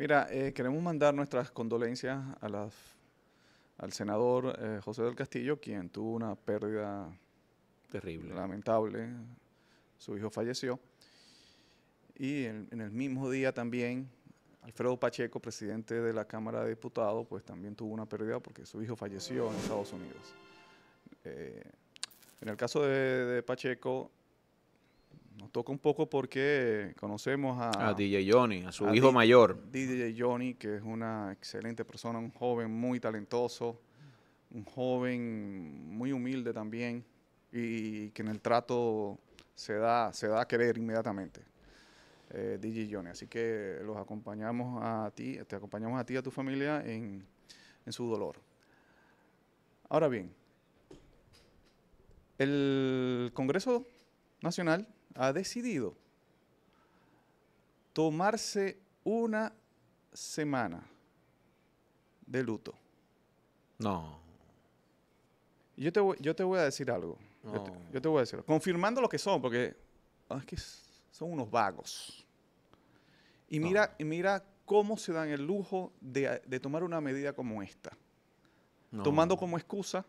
Mira, eh, queremos mandar nuestras condolencias a al senador eh, José del Castillo, quien tuvo una pérdida terrible, lamentable. Su hijo falleció. Y en, el mismo día también, Alfredo Pacheco, presidente de la Cámara de Diputados, pues también tuvo una pérdida porque su hijo falleció en Estados Unidos. Eh, en el caso de Pacheco, toca un poco porque conocemos a, DJ Johnny, a su hijo mayor. DJ Johnny, que es una excelente persona, un joven muy talentoso, un joven muy humilde también y que en el trato se da, se da a querer inmediatamente. Eh, DJ Johnny. Así que los acompañamos a ti, te acompañamos a ti y a tu familia en, en su dolor. Ahora bien, el Congreso Nacional ha decidido tomarse una semana de luto. No. Yo te, voy, a decir algo. Yo, te, voy a decir Confirmando lo que son, porque ah, son unos vagos. Y mira, mira cómo se dan el lujo de, tomar una medida como esta. Tomando como excusa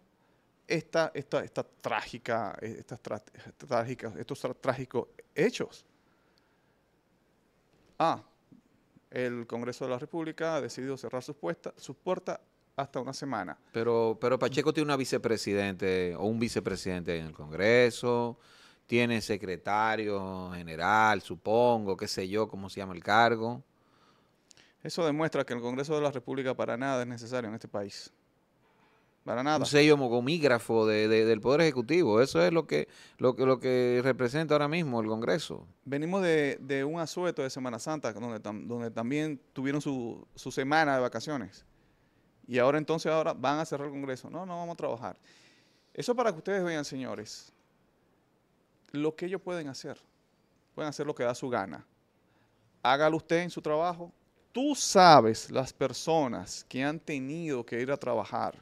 esta, esta, esta trágica, e, estas trágicas, estos trágicos hechos. Ah, el Congreso de la República ha decidido cerrar sus, puertas hasta una semana. Pero, pero Pacheco tiene una vicepresidente o un vicepresidente en el Congreso, tiene secretario general, supongo, qué sé yo, cómo se llama el cargo. Eso demuestra que el Congreso de la República para nada es necesario en este país. Para nada. Un sello homogomígrafo del Poder Ejecutivo. Eso es lo que, lo, lo que representa ahora mismo el Congreso. Venimos de, un asueto de Semana Santa, donde, donde también tuvieron su, su, semana de vacaciones. Y ahora entonces ahora van a cerrar el Congreso. No, no vamos a trabajar. Eso para que ustedes vean, señores, lo que ellos pueden hacer. Pueden hacer lo que da su gana. Hágalo usted en su trabajo. Tú sabes las personas que han tenido que ir a trabajar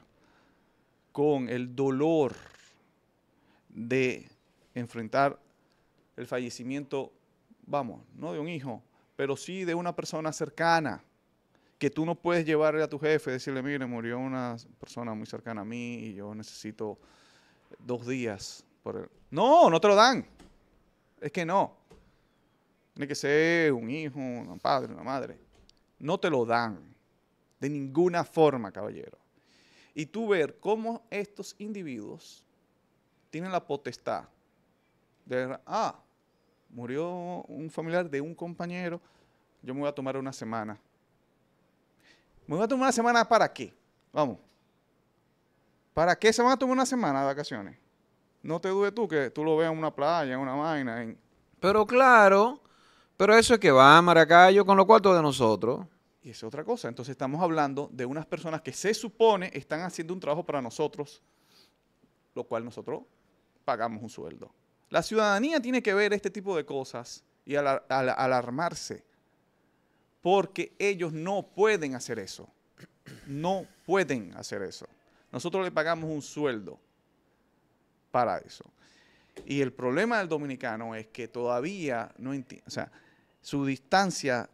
con el dolor de enfrentar el fallecimiento, vamos, no de un hijo, pero sí de una persona cercana, que tú no puedes llevarle a tu jefe, decirle, mire, murió una persona muy cercana a mí y yo necesito dos días. Por él No, no te lo dan. Es que no. Tiene que ser un hijo, un padre, una madre. No te lo dan. De ninguna forma, caballero y tú ver cómo estos individuos tienen la potestad de ah, murió un familiar de un compañero, yo me voy a tomar una semana. ¿Me voy a tomar una semana para qué? Vamos. ¿Para qué se van a tomar una semana de vacaciones? No te dudes tú que tú lo veas en una playa, en una vaina. Pero claro, pero eso es que va a Maracayo con los cuartos de nosotros. Y es otra cosa. Entonces estamos hablando de unas personas que se supone están haciendo un trabajo para nosotros, lo cual nosotros pagamos un sueldo. La ciudadanía tiene que ver este tipo de cosas y alarmarse, porque ellos no pueden hacer eso. No pueden hacer eso. Nosotros le pagamos un sueldo para eso. Y el problema del dominicano es que todavía no entiende, o sea, su distancia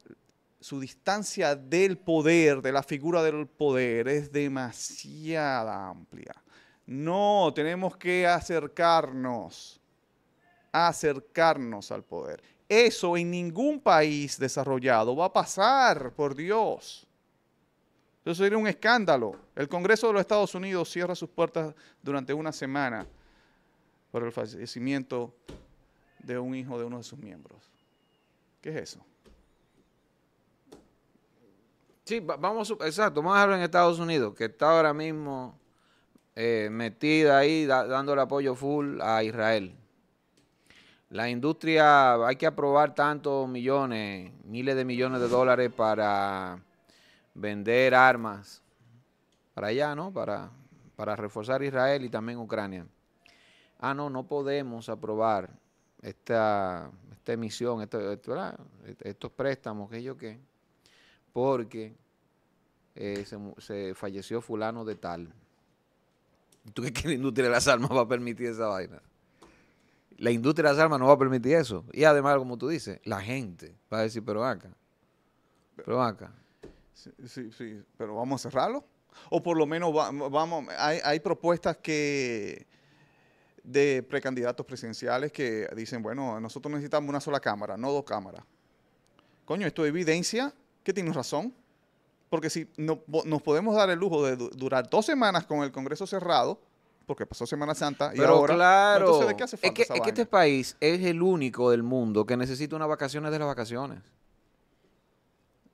su distancia del poder, de la figura del poder, es demasiada amplia. No, tenemos que acercarnos, acercarnos al poder. Eso en ningún país desarrollado va a pasar, por Dios. Eso sería un escándalo. El Congreso de los Estados Unidos cierra sus puertas durante una semana por el fallecimiento de un hijo de uno de sus miembros. ¿Qué es eso? Sí, vamos, exacto, vamos a dejarlo en Estados Unidos, que está ahora mismo eh, metida ahí dando el apoyo full a Israel. La industria, hay que aprobar tantos millones, miles de millones de dólares para vender armas para allá, ¿no? Para, para reforzar Israel y también Ucrania. Ah, no, no podemos aprobar esta, esta emisión, estos préstamos, que yo qué porque eh, se, falleció fulano de tal. ¿Tú crees que la industria de las armas va a permitir esa vaina? La industria de las armas no va a permitir eso. Y además, como tú dices, la gente va a decir, pero acá, pero acá. Sí, sí, pero vamos a cerrarlo. O por lo menos vamos, hay, propuestas que de precandidatos presidenciales que dicen, bueno, nosotros necesitamos una sola cámara, no dos cámaras. Coño, esto es evidencia que tiene razón. Porque si nos podemos dar el lujo de durar dos semanas con el Congreso cerrado, porque pasó Semana Santa y Pero Claro. Entonces, ¿de qué hace falta es, que, este país es el único del mundo que necesita unas vacaciones de las vacaciones.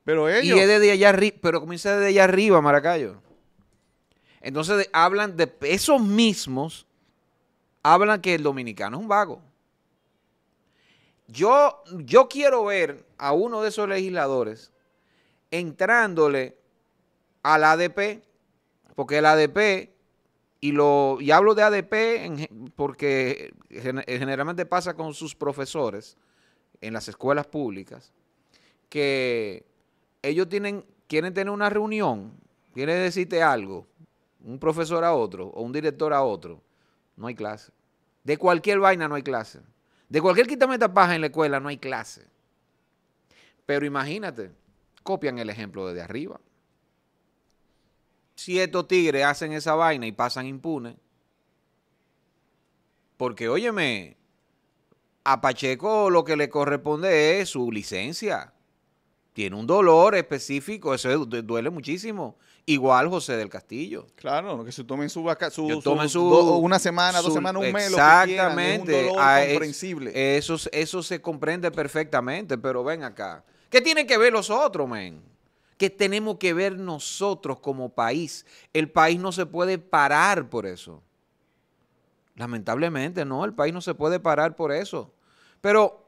Pero ellos. Y es desde allá arriba. Pero comienza desde allá arriba, Maracayo. Entonces hablan de esos mismos. Hablan que el dominicano es un vago. Yo, yo quiero ver a uno de esos legisladores entrándole al ADP, porque el ADP, y, lo, y hablo de ADP porque generalmente pasa con sus profesores en las escuelas públicas, que ellos tienen, quieren tener una reunión, quieren decirte algo, un profesor a otro o un director a otro, no hay clase. De cualquier vaina no hay clase. De cualquier quitame paja en la escuela no hay clase. Pero imagínate, copian el ejemplo desde arriba. Si estos tigres hacen esa vaina y pasan impunes, porque óyeme, a Pacheco lo que le corresponde es su licencia. Tiene un dolor específico, eso duele muchísimo. Igual José del Castillo. Claro, que se tomen su, vaca, su, una semana, dos semanas, un mes, exactamente, ah, eso, eso se comprende perfectamente, pero ven acá. ¿Qué tienen que ver los otros, men? ¿Qué tenemos que ver nosotros como país? El país no se puede parar por eso. Lamentablemente, no, el país no se puede parar por eso. Pero,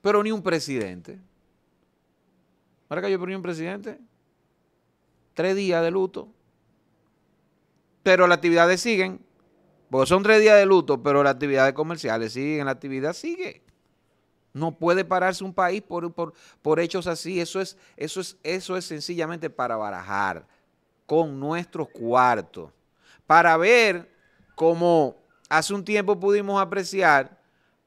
pero ni un presidente. ¿Para que yo ni un presidente? Tres días de luto. Pero las actividades siguen. Porque son tres días de luto, pero las actividades comerciales siguen, la actividad sigue. No puede pararse un país por, por, hechos así. Eso es, eso, es, eso es sencillamente para barajar con nuestros cuartos. Para ver cómo hace un tiempo pudimos apreciar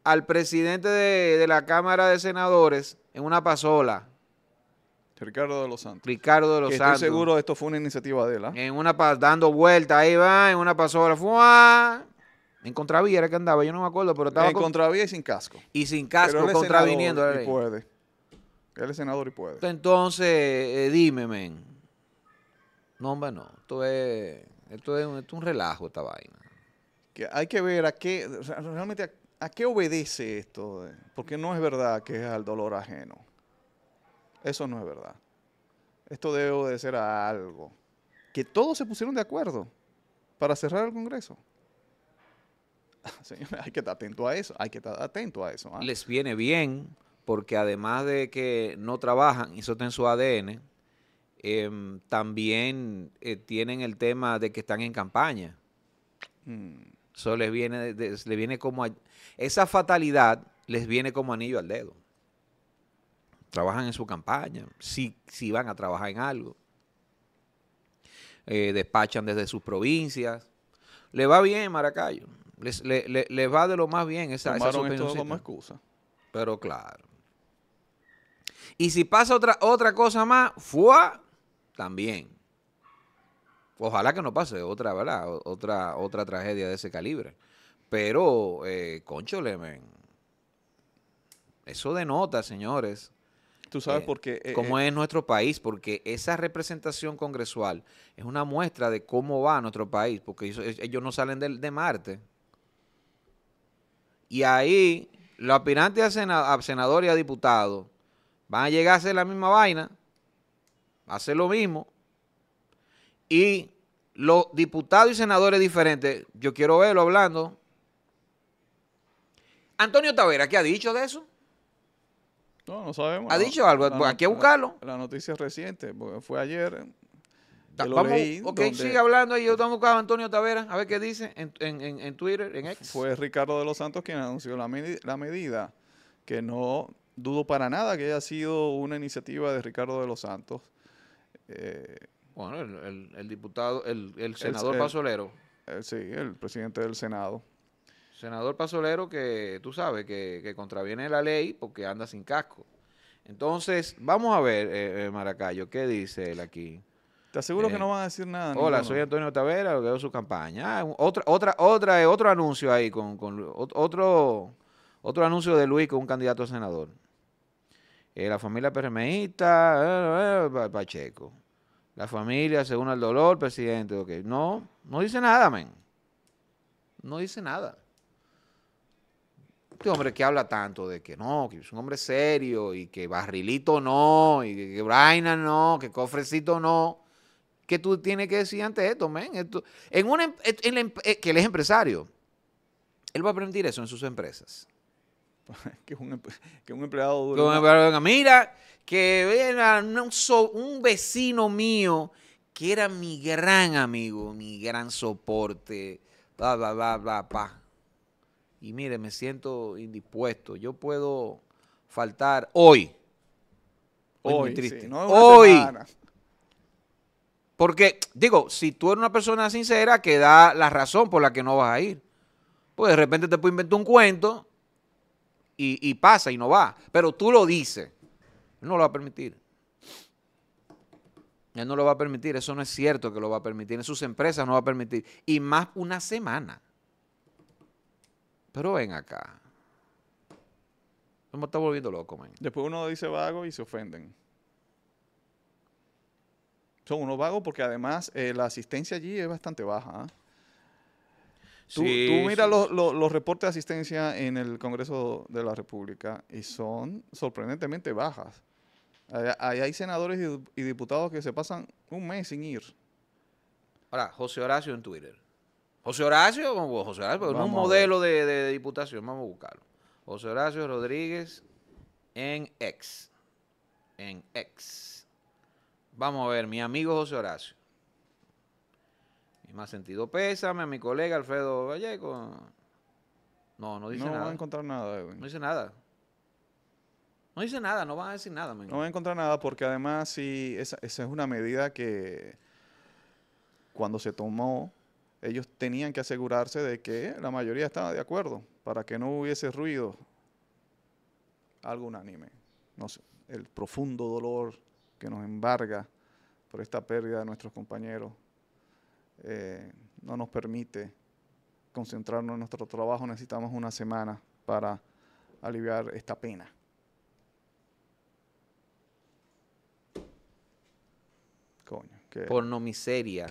al presidente de, la Cámara de Senadores en una pasola, Ricardo de los Santos. Ricardo de los Santos. Estoy seguro esto fue una iniciativa de él. ¿ah? En una dando vuelta, ahí va, en una pasola, ¡fua! En contravía era que andaba, yo no me acuerdo, pero estaba. En contravía y sin casco. Y sin casco, pero él contraviniendo senador, Y eh. puede. Él es senador y puede. Entonces, eh, dime, men. No, hombre, no. Esto es, esto es, un, relajo, esta vaina. Que hay que ver a qué, realmente, a, qué obedece esto. Eh. porque no es verdad que es al dolor ajeno. Eso no es verdad. Esto debe obedecer a algo. Que todos se pusieron de acuerdo para cerrar el Congreso. hay que estar atento a eso, hay que estar atento a eso. ¿ah? Les viene bien porque además de que no trabajan, y eso está en su ADN, em, también eh, tienen el tema de que están en campaña. Mm. Eso les viene, les viene como... esa fatalidad les viene como anillo al dedo. Trabajan en su campaña, si, si van a trabajar en algo. Eh, despachan desde sus provincias. Le va bien Maracayo. Les, va de lo más bien esa, Tomaron como excusa. Pero claro. Y si pasa otra, otra cosa más, ¡fua! También. Ojalá que no pase otra, ¿verdad? Otra, otra tragedia de ese calibre. Pero, eh, Concho concho, Eso denota, señores. Tú sabes eh, por qué. Eh, cómo es nuestro país, porque esa representación congresual es una muestra de cómo va nuestro país, porque ellos, no salen de, de Marte. Y ahí los aspirantes a, senador y a diputado van a llegar a hacer la misma vaina, a hacer lo mismo. Y los diputados y senadores diferentes, yo quiero verlo hablando. Antonio Tavera, ¿qué ha dicho de eso? No, no sabemos. ¿Ha dicho algo? Pues, hay que buscarlo. La noticia reciente, fue ayer, vamos, ok, sigue hablando ahí. Yo estamos buscando Antonio Tavera, a ver qué dice en, Twitter, en Fue Ricardo de los Santos quien anunció la, medida, que no dudo para nada que haya sido una iniciativa de Ricardo de los Santos. Eh, bueno, el, diputado, el, senador Pasolero. Eh, sí, el presidente del Senado. Senador Pasolero que tú sabes que, contraviene la ley porque anda sin casco. Entonces, vamos a ver, eh, Maracayo, ¿qué dice él aquí? Te aseguro que eh, no van a decir nada. Hola, soy Antonio Tavera, lo veo su campaña. Ah, otra, otra, eh, otro anuncio ahí, con, otro, otro anuncio de Luis con un candidato a senador. Eh, la familia PRMista, Pacheco. La familia, según el dolor, presidente. No, no dice nada, men. No dice nada. Este hombre que habla tanto de que no, que es un hombre serio y que barrilito no, y que, que Braina no, que cofrecito no. ¿Qué tú tienes que decir antes, esto, men? Esto, en em, eh, em, eh, que él es empresario. Él va a aprender eso en sus empresas. que, un, un empleado duro. Que un empleado mira, que era eh, un, un vecino mío que era mi gran amigo, mi gran soporte, bla, bla, bla, bla, Y mire, me siento indispuesto. Yo puedo faltar hoy. Hoy, triste. hoy. Porque, digo, si tú eres una persona sincera que da la razón por la que no vas a ir, pues de repente te puede inventar un cuento y, pasa y no va. Pero tú lo dices. Él no lo va a permitir. Él no lo va a permitir. Eso no es cierto que lo va a permitir. En sus empresas no va a permitir. Y más una semana. Pero ven acá. Me está volviendo loco, man. Después uno dice vago y se ofenden son unos vagos porque además eh, la asistencia allí es bastante baja. ¿ah? Tú, mira los, reportes de asistencia en el Congreso de la República y son sorprendentemente bajas. hay senadores y, diputados que se pasan un mes sin ir. Ahora, José Horacio en Twitter. José Horacio, José Horacio, un modelo de, de, diputación, vamos a buscarlo. José Horacio Rodríguez en ex. En ex. Vamos a ver, mi amigo José Horacio. Y más sentido pésame a mi colega Alfredo Vallejo. No, no dice nada. No va a encontrar nada, No dice nada. No dice nada, no va a decir nada. No va a encontrar nada porque además si esa, esa es una medida que cuando se tomó, ellos tenían que asegurarse de que la mayoría estaba de acuerdo para que no hubiese ruido. Algo unánime. No sé, el profundo dolor que nos embarga por esta pérdida de nuestros compañeros, eh, no nos permite concentrarnos en nuestro trabajo. Necesitamos una semana para aliviar esta pena. Coño. Qué, miseria.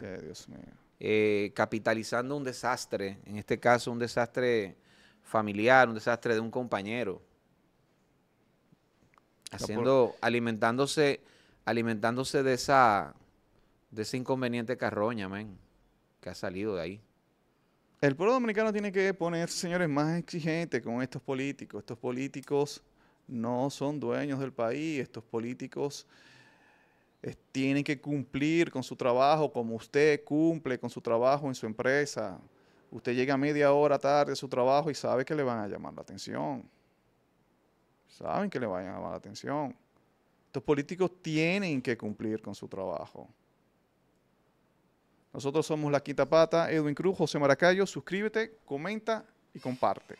Eh, capitalizando un desastre, en este caso un desastre familiar, un desastre de un compañero. Haciendo, alimentándose alimentándose de esa, de ese inconveniente carroña, men, que ha salido de ahí. El pueblo dominicano tiene que ponerse, señores, más exigente con estos políticos. Estos políticos no son dueños del país, estos políticos eh, tienen que cumplir con su trabajo como usted cumple con su trabajo en su empresa. Usted llega media hora tarde a su trabajo y sabe que le van a llamar la atención. Saben que le van a llamar la atención. Los políticos tienen que cumplir con su trabajo. Nosotros somos La Quinta Pata, Edwin Cruz, José Maracayo. Suscríbete, comenta y comparte.